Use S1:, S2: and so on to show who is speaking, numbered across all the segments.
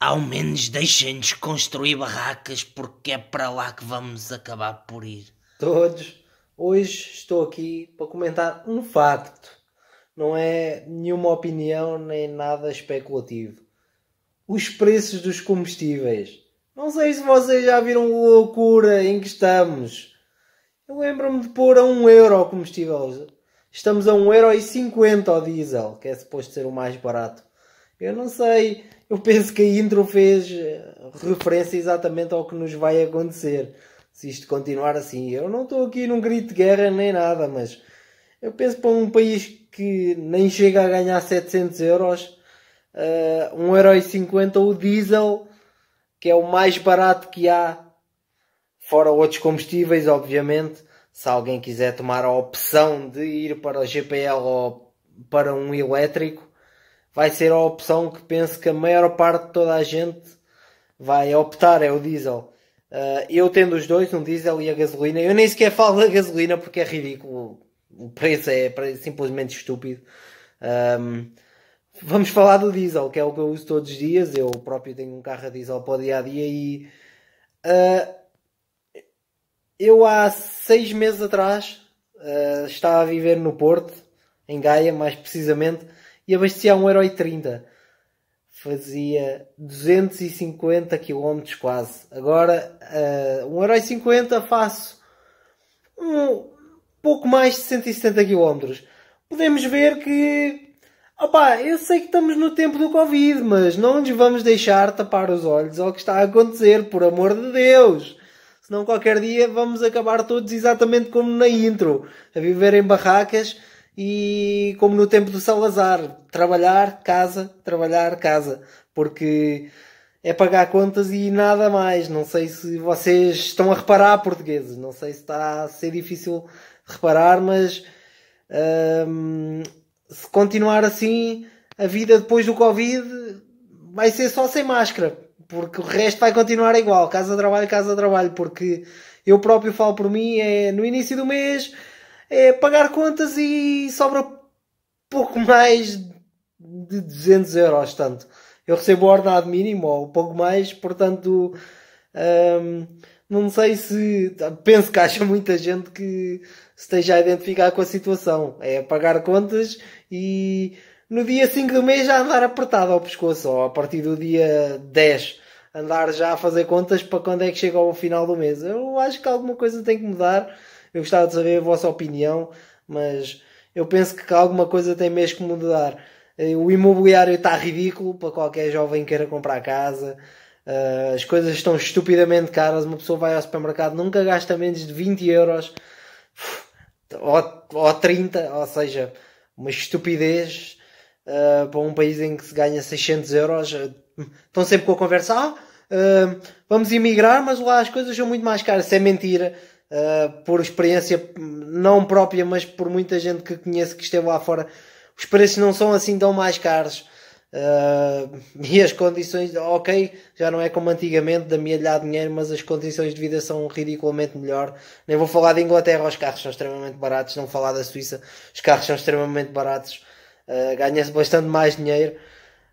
S1: Ao menos deixem-nos construir barracas, porque é para lá que vamos acabar por ir. Todos, hoje estou aqui para comentar um facto. Não é nenhuma opinião nem nada especulativo. Os preços dos combustíveis. Não sei se vocês já viram a loucura em que estamos. Eu lembro-me de pôr a 1 um euro o combustível. Estamos a 1,50€ ao diesel, que é suposto ser o mais barato. Eu não sei. Eu penso que a intro fez eh, referência exatamente ao que nos vai acontecer. Se isto continuar assim. Eu não estou aqui num grito de guerra nem nada, mas eu penso para um país que nem chega a ganhar 700 euros, uh, eh, 1,50€ o diesel, que é o mais barato que há, fora outros combustíveis, obviamente. Se alguém quiser tomar a opção de ir para a GPL ou para um elétrico, vai ser a opção que penso que a maior parte de toda a gente vai optar, é o diesel. Uh, eu tendo os dois, um diesel e a gasolina, eu nem sequer falo da gasolina porque é ridículo, o preço é, simplesmente estúpido. Um, vamos falar do diesel, que é o que eu uso todos os dias. Eu próprio tenho um carro a diesel para o dia a dia e uh, eu há seis meses atrás uh, estava a viver no Porto, em Gaia, mais precisamente e a Bastia 1,30€. Fazia 250 km quase. Agora, uh, eh, 1,50€ faço um pouco mais de 170 km. Podemos ver que. Opá, eu sei que estamos no tempo do Covid, mas não nos vamos deixar tapar os olhos ao que está a acontecer, por amor de Deus! Senão qualquer dia vamos acabar todos exatamente como na intro, a viver em barracas e como no tempo do Salazar, trabalhar, casa, trabalhar, casa, porque é pagar contas e nada mais. Não sei se vocês estão a reparar, portugueses, não sei se está a ser difícil reparar, mas hum, se continuar assim, a vida depois do Covid vai ser só sem máscara, porque o resto vai continuar igual, casa trabalho, casa trabalho, porque eu próprio falo por mim, é no início do mês é pagar contas e sobra pouco mais de 200 euros, tanto. Eu recebo o ordenado mínimo ou pouco mais, portanto, hum, não sei se, penso que haja muita gente que esteja a identificar com a situação. É pagar contas e no dia 5 do mês já andar apertado ao pescoço, ou a partir do dia 10 andar já a fazer contas para quando é que chega ao final do mês. Eu acho que alguma coisa tem que mudar eu gostava de saber a vossa opinião, mas eu penso que alguma coisa tem mesmo que mudar. Eh, o imobiliário está ridículo para qualquer jovem queira comprar casa. Eh, as coisas estão estupidamente caras. Uma pessoa vai ao supermercado, nunca gasta menos de 20 euros ou, ou 30, ou seja, uma estupidez eh, para um país em que se ganha 600 euros, estão sempre com a conversa: ah, vamos emigrar, mas lá as coisas são muito mais caras. Isso é mentira uh, por experiência não própria, mas por muita gente que conheço que esteve lá fora, os preços não são assim tão mais caros. Uh, e as condições, ok, já não é como antigamente, da milha há dinheiro, mas as condições de vida são ridiculamente melhor. Nem vou falar da Inglaterra, os carros são extremamente baratos. Não vou falar da Suíça, os carros são extremamente baratos. Uh, Ganha-se bastante mais dinheiro.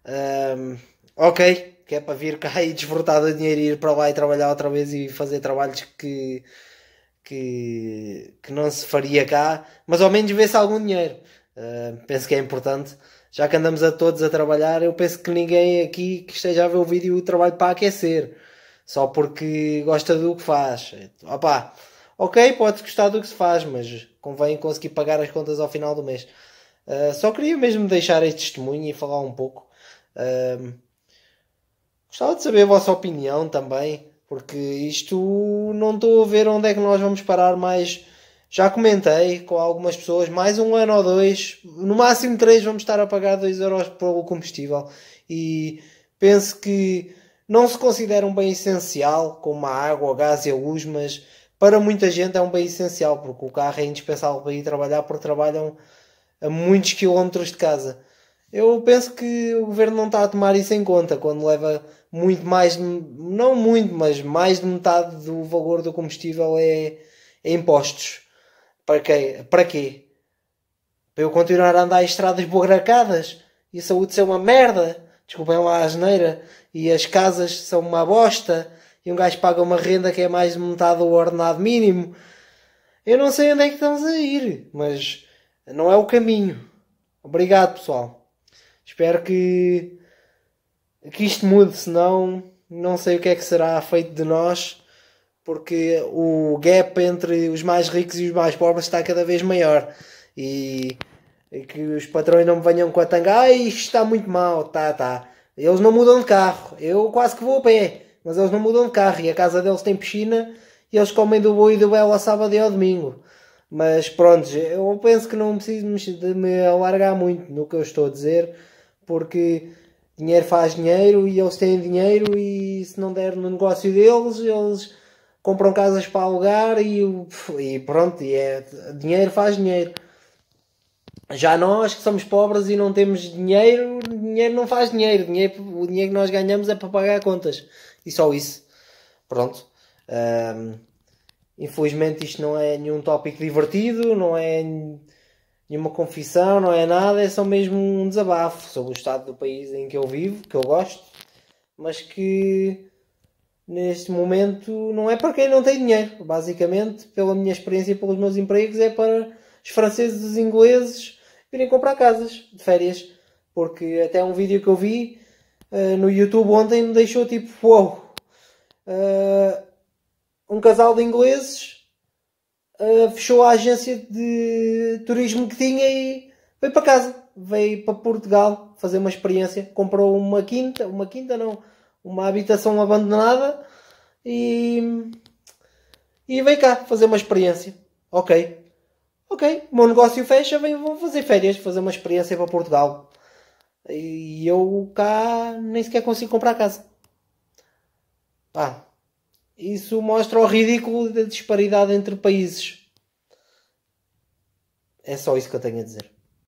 S1: Uh, ok, que é para vir cá e desfrutar do dinheiro e ir para lá e trabalhar outra vez e fazer trabalhos que que, que não se faria cá, mas ao menos vê-se algum dinheiro. Uh, penso que é importante. Já que andamos a todos a trabalhar, eu penso que ninguém aqui que esteja a ver o vídeo trabalha para aquecer, só porque gosta do que faz. Opa, ok, pode gostar do que se faz, mas convém conseguir pagar as contas ao final do mês. Uh, só queria mesmo deixar este testemunho e falar um pouco. Uh, gostava de saber a vossa opinião também. Porque isto não estou a ver onde é que nós vamos parar mais. Já comentei com algumas pessoas, mais um ano ou dois, no máximo três, vamos estar a pagar 2 euros pelo combustível. E penso que não se considera um bem essencial, como a água, o gás e a luz, mas para muita gente é um bem essencial, porque o carro é indispensável para ir trabalhar, porque trabalham a muitos quilómetros de casa. Eu penso que o governo não está a tomar isso em conta quando leva muito mais, não muito, mas mais de metade do valor do combustível é, é impostos. Para quê? Para quê? Para eu continuar a andar em estradas buracadas e a saúde ser uma merda. Desculpem lá a asneira. E as casas são uma bosta. E um gajo paga uma renda que é mais de metade do ordenado mínimo. Eu não sei onde é que estamos a ir, mas não é o caminho. Obrigado, pessoal. Espero que, que isto mude, senão não sei o que é que será feito de nós, porque o gap entre os mais ricos e os mais pobres está cada vez maior. E, e que os patrões não me venham com a tanga, ah, isto está muito mal, tá, tá. Eles não mudam de carro, eu quase que vou a pé, mas eles não mudam de carro e a casa deles tem piscina e eles comem do boi e do belo a sábado e ao domingo. Mas pronto, eu penso que não preciso de me alargar muito no que eu estou a dizer porque dinheiro faz dinheiro e eles têm dinheiro e se não der no negócio deles, eles compram casas para alugar e, e pronto, e é, dinheiro faz dinheiro. Já nós que somos pobres e não temos dinheiro, dinheiro não faz dinheiro. dinheiro o dinheiro que nós ganhamos é para pagar contas. E só isso. Pronto. Um, infelizmente isto não é nenhum tópico divertido, não é nenhuma confissão, não é nada, é só mesmo um desabafo sobre o estado do país em que eu vivo, que eu gosto, mas que neste momento não é para quem não tem dinheiro. Basicamente, pela minha experiência e pelos meus empregos, é para os franceses e os ingleses virem comprar casas de férias. Porque até um vídeo que eu vi uh, no YouTube ontem me deixou tipo, uou, wow, uh, eh, um casal de ingleses uh, fechou a agência de turismo que tinha e veio para casa. Veio para Portugal fazer uma experiência. Comprou uma quinta, uma quinta não, uma habitação abandonada e, e veio cá fazer uma experiência. Ok. Ok, o meu negócio fecha, venho, vou fazer férias, fazer uma experiência para Portugal. E eu cá nem sequer consigo comprar casa. Pá, isso mostra o ridículo da disparidade entre países. É só isso que eu tenho a dizer.